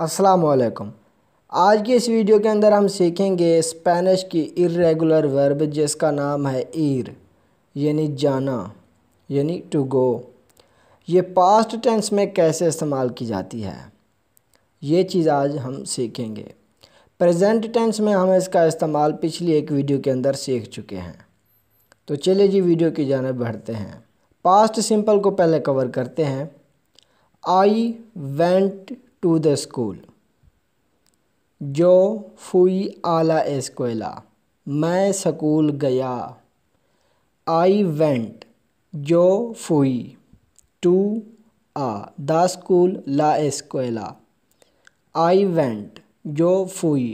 असलकम आज की इस वीडियो के अंदर हम सीखेंगे स्पेनिश की इरेगुलर वर्ब जिसका नाम है ईर यानी जाना यानी टू गो ये पास्ट टेंस में कैसे इस्तेमाल की जाती है ये चीज़ आज हम सीखेंगे प्रेजेंट टेंस में हम इसका इस्तेमाल पिछली एक वीडियो के अंदर सीख चुके हैं तो चलिए जी वीडियो की जानब बढ़ते हैं पास्ट सिंपल को पहले कवर करते हैं I went to the school. Yo fui a la escuela. मैं स्कूल गया आई वेंट जो फुई टू आ द स्कूल ला एस्कोला आई वेंट जो फुई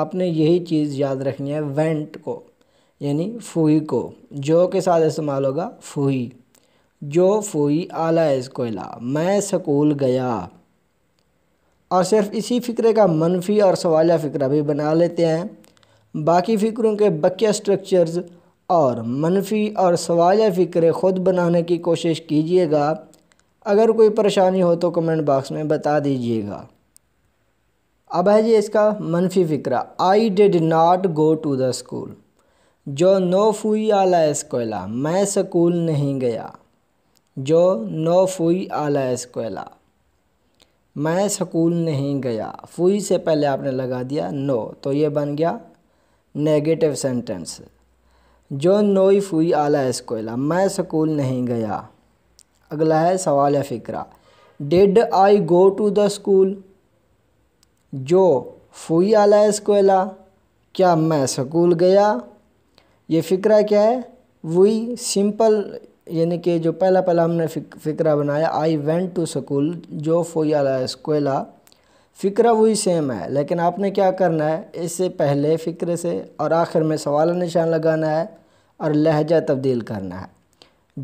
आपने यही चीज़ याद रखनी है वेंट को यानी फुई को जो के साथ इस्तेमाल होगा फुई जो फुई आला एस्कोला मैं स्कूल गया और सिर्फ इसी फ़िक्रे का मनफी और सवालिया फ़िक्रा भी बना लेते हैं बाकी फ़िक्रों के बकिया स्ट्रक्चर्स और मनफी और सवालिया फ़िक्रे ख़ुद बनाने की कोशिश कीजिएगा अगर कोई परेशानी हो तो कमेंट बॉक्स में बता दीजिएगा अब है जी इसका मनफी फ़िक्रा I did not go to the school जो नो फुई आला कोयला मैं स्कूल नहीं गया जो नो फुई आला कोयला मैं स्कूल नहीं गया फुई से पहले आपने लगा दिया नो तो ये बन गया नेगेटिव सेंटेंस जो नोई फुई आला एस्कोला मैं स्कूल नहीं गया अगला है सवाल या फ़िक्रा did I go to the school जो फुई आला एस्कोला क्या मैं स्कूल गया ये फ़िक्रा क्या है वही सिंपल यानी कि जो पहला पहला हमने फ़िक्रा बनाया आई वेंट टू स्कूल जो फोया स्कूला फ़िक्रा वही सेम है लेकिन आपने क्या करना है इससे पहले फ़िक्रे से और आखिर में सवाल निशान लगाना है और लहजा तब्दील करना है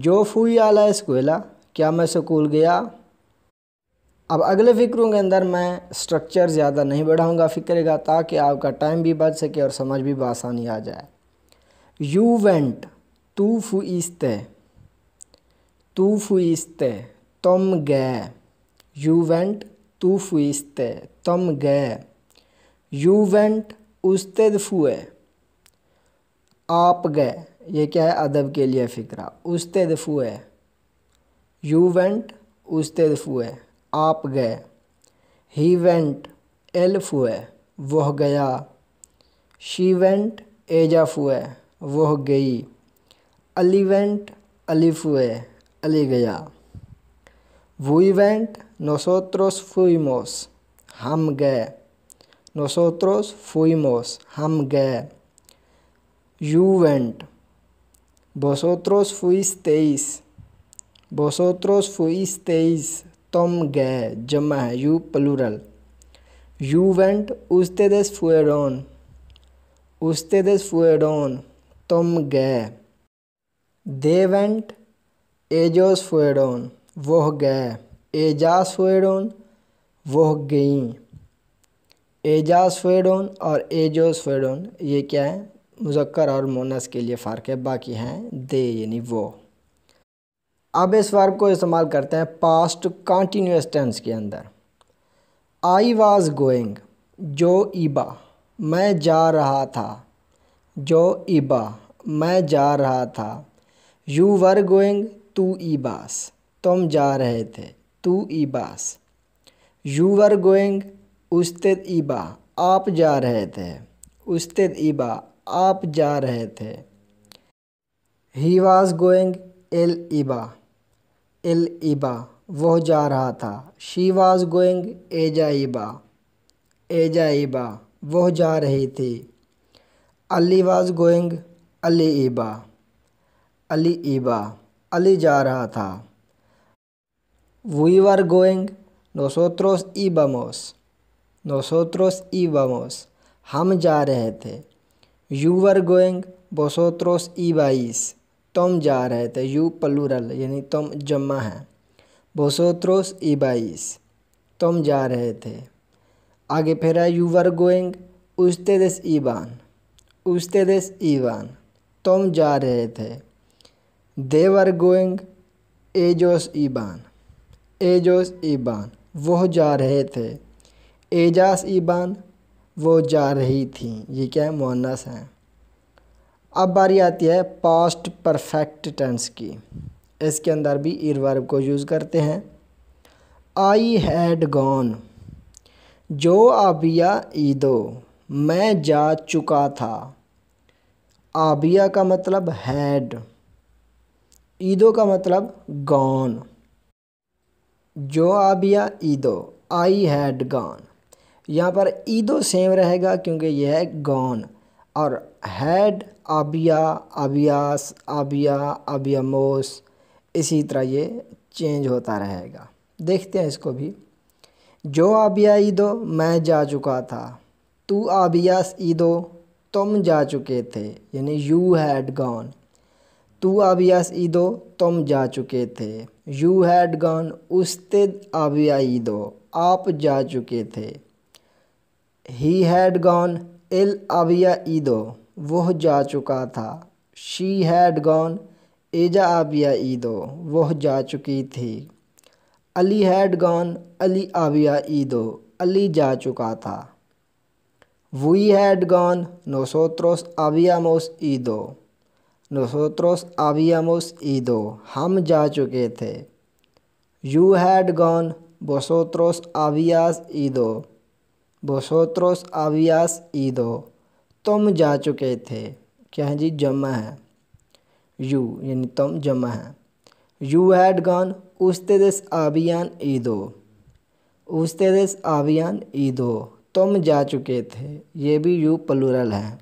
जो फूई आला स्कूला क्या मैं स्कूल गया अब अगले फ़िक्रों के अंदर मैं स्ट्रक्चर ज़्यादा नहीं बढ़ाऊँगा फ़िक्रे का ताकि आपका टाइम भी बच सके और समझ भी बसानी आ जाए यू वेंट तू फू इस्ते तू फुईस्ते तुम गए यू वेंट तू फुईस्ते तुम गए यू वेंट उस्ते फुए आप गए ये क्या है अदब के लिए फ़िक्रा उस्ते फुए यू वेंट उस्ते फुए आप गए ही वेंट एल फुए वह गया शी वेंट एजा फुए वह गई अली वेंट अलिफ हुए ले गया वो इवेंट नोसोत्रोस फुईमोस हम गए नोसोत्रोस फुईमोस हम गए यू वेंट बोसोत्रोस फुईस तेईस बोसोत्रोस फुईस तेईस तुम गए जमा है यू प्लूरल यू वेंट उसते दस फुएरोन उसते दस फुएरोन तुम गए दे वेंट ellos fueron, वह गए ellas fueron, वह गईं ellas fueron और ellos fueron ये क्या है मुजक्कर और मोनस के लिए फ़र्क है बाकी हैं दे यानी वो अब इस वर्ब को इस्तेमाल करते हैं पास्ट कॉन्टीन्यूस टेंस के अंदर आई वाज गोइंग जो इबा मैं जा रहा था जो इबा मैं जा रहा था यू वर गोइंग तू ई बास तुम जा रहे थे तू ई बास यू वर गोइंग उस्ते ईबा आप जा रहे थे उस्ते ईबा आप जा रहे थे ही वाज गोइंग एल ईबा एल ईबा वह जा रहा था शी वाज गोइंग एजा ईबा एजा ईबा वह जा रही थी अली वाज गोइंग अली ईबा अली ईबा अली जा रहा था वी वर गोइंग नोसोत्रोस ई बमोस नोसोत्रोस ई बमोस हम जा रहे थे यू वर गोइंग बोसोत्रोस ई बाईस तुम जा रहे थे यू पलूरल यानी तुम जम्मा है बोसोत्रोस ई बाईस तुम जा रहे थे आगे फिर है यू वर गोइंग उस्ते ईवान उस्ते ईवान तुम जा रहे थे They were going ellos iban. Ellos iban. वह जा रहे थे एजास ईबान वो जा रही थी ये क्या है मोनस हैं अब बारी आती है पास्ट परफेक्ट टेंस की इसके अंदर भी इरवर्ब को यूज़ करते हैं आई हैड गॉन जो आबिया ईदो मैं जा चुका था आबिया का मतलब हैड ईदो का मतलब गॉन जो आबिया ईदो आई हैड गॉन यहाँ पर ईदो सेम रहेगा क्योंकि यह है गॉन और हैड आबिया आबियास आबिया आबियामोस इसी तरह ये चेंज होता रहेगा देखते हैं इसको भी जो आबिया ईदो मैं जा चुका था तू आबियास ईदो तुम जा चुके थे यानी यू हैड गॉन तू आबियास ईदो तुम जा चुके थे यू हैड गॉन उसते आबिया ईदो आप जा चुके थे ही हैड गॉन इल आबिया ईदो वह जा चुका था शी हैड गॉन एजा आबिया ईदो वह जा चुकी थी अली हैड गॉन अली आबिया ईदो अली जा चुका था वी हैड गॉन नोसोत्रोस मोस ईदो Nosotros habíamos ईदो हम जा चुके थे You had gone. Vosotros habías ido. Vosotros habías ido. तुम जा चुके थे क्या है जी जमा है यू यानी तुम जमा है यू हैड गॉन दिस आबियान ईदो उस्तेदस आबियान ईदो तुम जा चुके थे ये भी यू प्लूरल है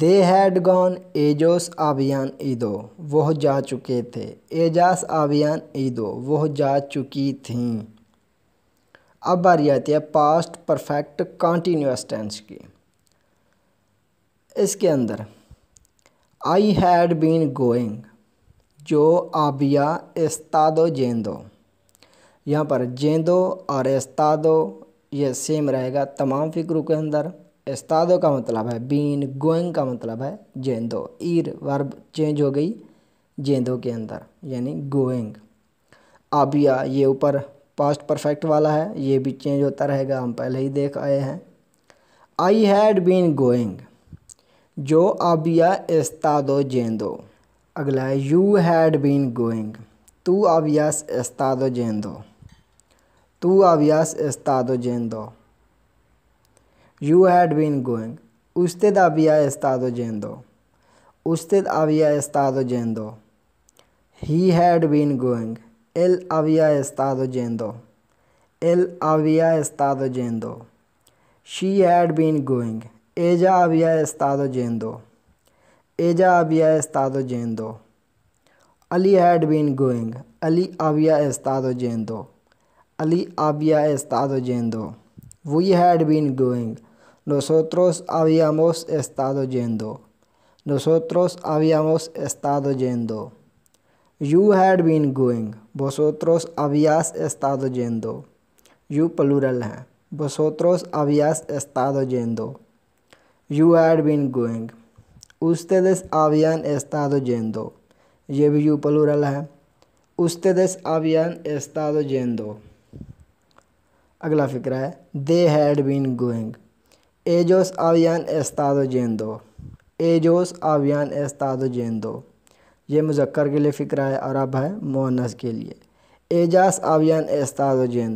दे हैड गॉन एजोस आबियान ईदो वह जा चुके थे एजास आबियान ईदो वह जा चुकी थी अब बारी आती है पास्ट परफेक्ट कॉन्टीन्यूस टेंस की इसके अंदर आई हैड बीन गोइंग जो आबिया एस्तादो जेंदो यहाँ पर जेंदो और एस्तादो ये सेम रहेगा तमाम फिक्रों के अंदर एस्तादो का मतलब है बीन गोइंग का मतलब है जेंदो ईर वर्ब चेंज हो गई जेंदो के अंदर यानी गोइंग आबिया ये ऊपर पास्ट परफेक्ट वाला है ये भी चेंज होता रहेगा हम पहले ही देख आए हैं आई हैड बीन गोइंग जो आबिया एस्तादो जेंदो अगला है यू हैड बीन गोइंग तू आबियास एस्तादो जेंदो तू आबियास एस्तादो जेंदो You had been going. Usted había estado yendo. Usted había estado yendo. He had been going. Él había estado yendo. Él había estado yendo. She had been going. Ella había estado yendo. Ella había estado yendo. Ali had been going. Ali había estado yendo. Ali había estado yendo. We had been going. Nosotros habíamos estado yendo. Nosotros habíamos estado yendo. You had been going. Vosotros habías estado yendo. You plural Vosotros habías estado yendo. You had been going. Ustedes habían estado yendo. plural Ustedes habían estado yendo. अगला ¿eh? They had been going. Ellos habían estado yendo. Ellos habían estado yendo. ये मुजक्कर के लिए फ़िक्र है अरब है मोनस के लिए एजास आबियान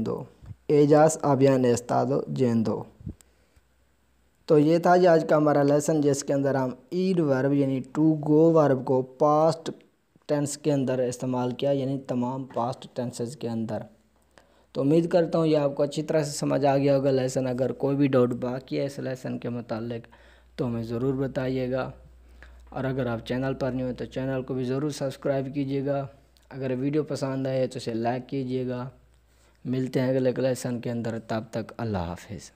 दो एजाज एजास एस्ताद जैन दो तो ये था जी आज का हमारा लेसन जिसके अंदर हम ईड वर्ब यानी टू गो वर्ब को पास्ट टेंस के अंदर इस्तेमाल किया यानी तमाम पास्ट टेंसेस के अंदर तो उम्मीद करता हूँ ये आपको अच्छी तरह से समझ आ गया होगा लेसन अगर कोई भी डाउट बाकी है इस लेसन के मतलब तो हमें ज़रूर बताइएगा और अगर आप चैनल पर नहीं हो तो चैनल को भी ज़रूर सब्सक्राइब कीजिएगा अगर वीडियो पसंद आए तो उसे लाइक कीजिएगा मिलते हैं अगले लेसन के अंदर तब तक अल्लाह हाफिज़